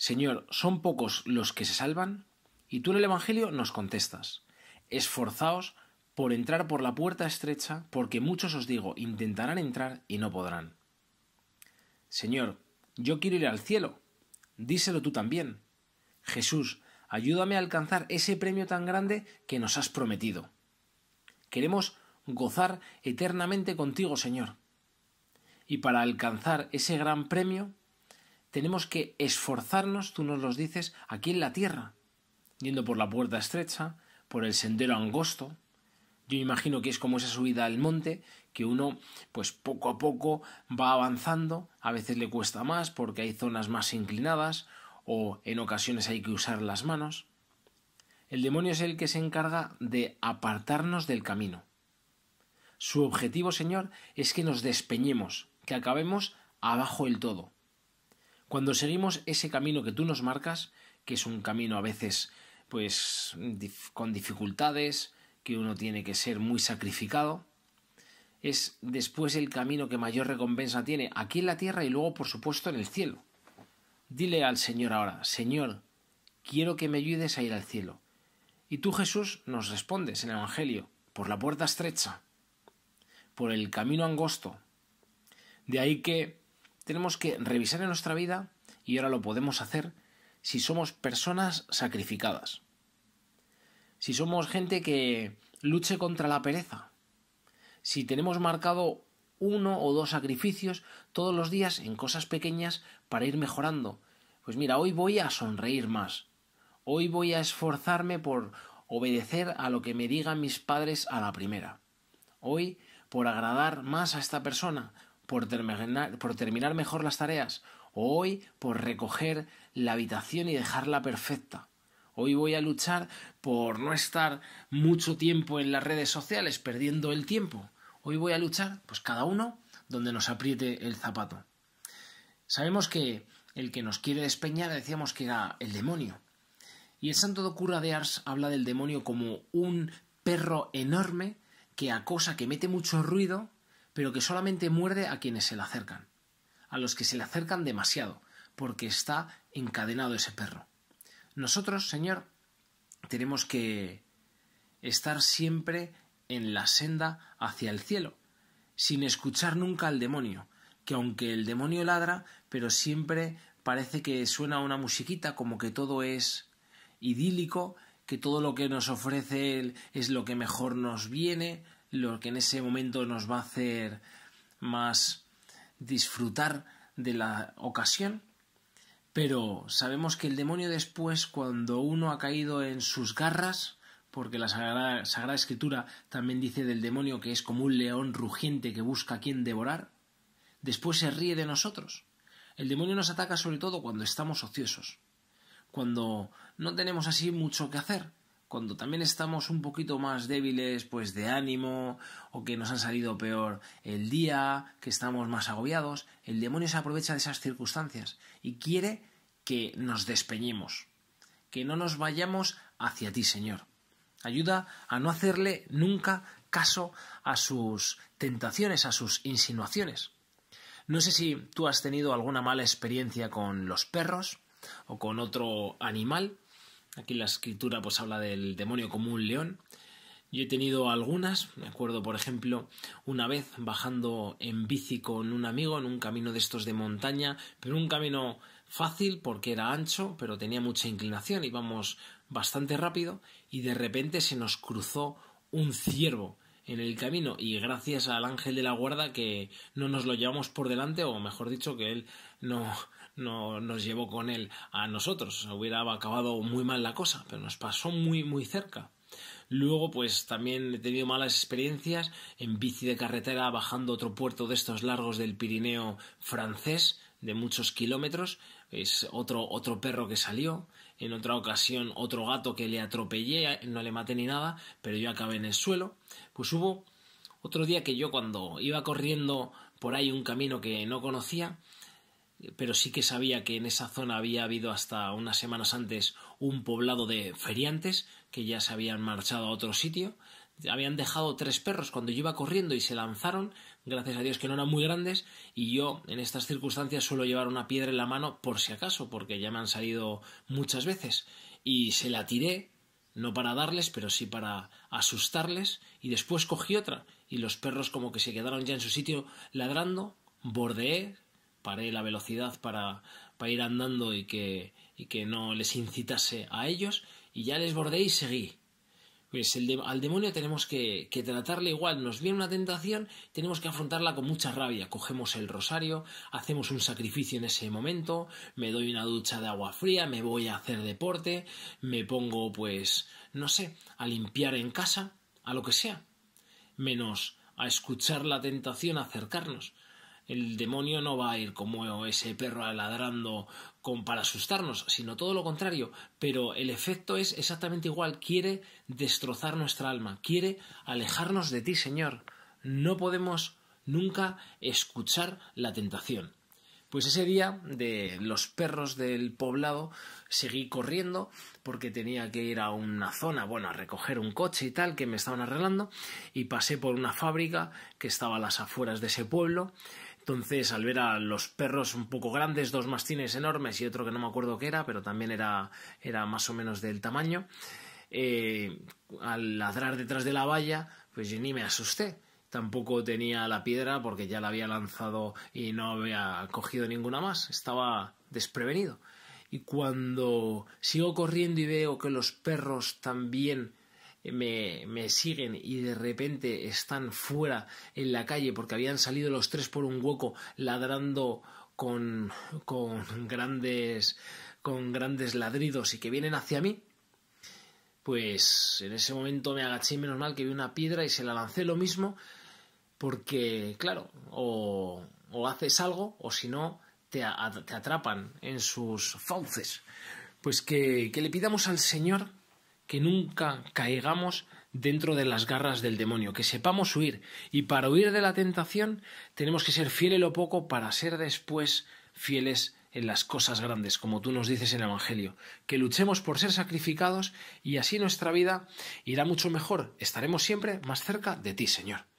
Señor, ¿son pocos los que se salvan? Y tú en el Evangelio nos contestas, esforzaos por entrar por la puerta estrecha, porque muchos os digo, intentarán entrar y no podrán. Señor, yo quiero ir al cielo. Díselo tú también. Jesús, ayúdame a alcanzar ese premio tan grande que nos has prometido. Queremos gozar eternamente contigo, Señor. Y para alcanzar ese gran premio, tenemos que esforzarnos, tú nos lo dices, aquí en la tierra, yendo por la puerta estrecha, por el sendero angosto. Yo imagino que es como esa subida al monte, que uno, pues poco a poco va avanzando, a veces le cuesta más porque hay zonas más inclinadas, o en ocasiones hay que usar las manos. El demonio es el que se encarga de apartarnos del camino. Su objetivo, Señor, es que nos despeñemos, que acabemos abajo del todo, cuando seguimos ese camino que tú nos marcas, que es un camino a veces pues con dificultades, que uno tiene que ser muy sacrificado, es después el camino que mayor recompensa tiene aquí en la tierra y luego por supuesto en el cielo. Dile al Señor ahora, Señor, quiero que me ayudes a ir al cielo. Y tú Jesús nos respondes en el Evangelio, por la puerta estrecha, por el camino angosto. De ahí que tenemos que revisar en nuestra vida, y ahora lo podemos hacer, si somos personas sacrificadas. Si somos gente que luche contra la pereza. Si tenemos marcado uno o dos sacrificios todos los días en cosas pequeñas para ir mejorando. Pues mira, hoy voy a sonreír más. Hoy voy a esforzarme por obedecer a lo que me digan mis padres a la primera. Hoy por agradar más a esta persona, por terminar, por terminar mejor las tareas, o hoy por recoger la habitación y dejarla perfecta. Hoy voy a luchar por no estar mucho tiempo en las redes sociales, perdiendo el tiempo. Hoy voy a luchar, pues cada uno, donde nos apriete el zapato. Sabemos que el que nos quiere despeñar decíamos que era el demonio. Y el santo de cura de Ars habla del demonio como un perro enorme que acosa, que mete mucho ruido pero que solamente muerde a quienes se le acercan, a los que se le acercan demasiado, porque está encadenado ese perro. Nosotros, Señor, tenemos que estar siempre en la senda hacia el cielo, sin escuchar nunca al demonio, que aunque el demonio ladra, pero siempre parece que suena una musiquita como que todo es idílico, que todo lo que nos ofrece él es lo que mejor nos viene, lo que en ese momento nos va a hacer más disfrutar de la ocasión. Pero sabemos que el demonio después, cuando uno ha caído en sus garras, porque la Sagrada, Escritura también dice del demonio que es como un león rugiente que busca a quien devorar, después se ríe de nosotros. El demonio nos ataca sobre todo cuando estamos ociosos, cuando no tenemos así mucho que hacer, cuando también estamos un poquito más débiles, pues de ánimo, o que nos han salido peor el día, que estamos más agobiados, el demonio se aprovecha de esas circunstancias y quiere que nos despeñemos, que no nos vayamos hacia ti, Señor. Ayuda a no hacerle nunca caso a sus tentaciones, a sus insinuaciones. No sé si tú has tenido alguna mala experiencia con los perros o con otro animal, Aquí la escritura pues habla del demonio como un león. Yo he tenido algunas, me acuerdo por ejemplo una vez bajando en bici con un amigo en un camino de estos de montaña, pero un camino fácil porque era ancho, pero tenía mucha inclinación, íbamos bastante rápido y de repente se nos cruzó un ciervo en el camino y gracias al ángel de la guarda que no nos lo llevamos por delante o mejor dicho que él no, no, nos llevó con él a nosotros. Hubiera acabado muy mal la cosa, pero nos pasó muy, muy cerca. Luego, pues también he tenido malas experiencias en bici de carretera bajando otro puerto de estos largos del Pirineo francés, de muchos kilómetros. Es otro, otro perro que salió. En otra ocasión, otro gato que le atropellé, no le maté ni nada, pero yo acabé en el suelo. Pues hubo otro día que yo, cuando iba corriendo por ahí un camino que no conocía, pero sí que sabía que en esa zona había habido hasta unas semanas antes un poblado de feriantes que ya se habían marchado a otro sitio. Habían dejado tres perros cuando yo iba corriendo y se lanzaron, gracias a Dios que no eran muy grandes, y yo en estas circunstancias suelo llevar una piedra en la mano por si acaso, porque ya me han salido muchas veces, y se la tiré, no para darles, pero sí para asustarles, y después cogí otra, y los perros como que se quedaron ya en su sitio ladrando, bordeé, paré la velocidad para, ir andando y que, que no les incitase a ellos, y ya les bordé y seguí. Pues el al demonio tenemos que, que, tratarle igual. Nos viene una tentación, tenemos que afrontarla con mucha rabia. Cogemos el rosario, hacemos un sacrificio en ese momento, me doy una ducha de agua fría, me voy a hacer deporte, me pongo, pues, no sé, a limpiar en casa, a lo que sea. Menos a escuchar la tentación acercarnos el demonio no va a ir como ese perro ladrando con, para asustarnos, sino todo lo contrario, pero el efecto es exactamente igual, quiere destrozar nuestra alma, quiere alejarnos de ti, Señor. No podemos nunca escuchar la tentación. Pues ese día de los perros del poblado seguí corriendo porque tenía que ir a una zona, bueno, a recoger un coche y tal que me estaban arreglando y pasé por una fábrica que estaba a las afueras de ese pueblo entonces, al ver a los perros un poco grandes, dos mastines enormes y otro que no me acuerdo qué era, pero también era, más o menos del tamaño, eh, al ladrar detrás de la valla, pues yo ni me asusté. Tampoco tenía la piedra porque ya la había lanzado y no había cogido ninguna más. Estaba desprevenido. Y cuando sigo corriendo y veo que los perros también me, me, siguen y de repente están fuera en la calle porque habían salido los tres por un hueco ladrando con, con grandes con grandes ladridos y que vienen hacia mí pues en ese momento me agaché menos mal que vi una piedra y se la lancé lo mismo porque claro o, o haces algo o si no te, te atrapan en sus fauces pues que, que le pidamos al Señor que nunca caigamos dentro de las garras del demonio, que sepamos huir. Y para huir de la tentación tenemos que ser fieles lo poco para ser después fieles en las cosas grandes, como tú nos dices en el Evangelio, que luchemos por ser sacrificados y así nuestra vida irá mucho mejor, estaremos siempre más cerca de ti, Señor.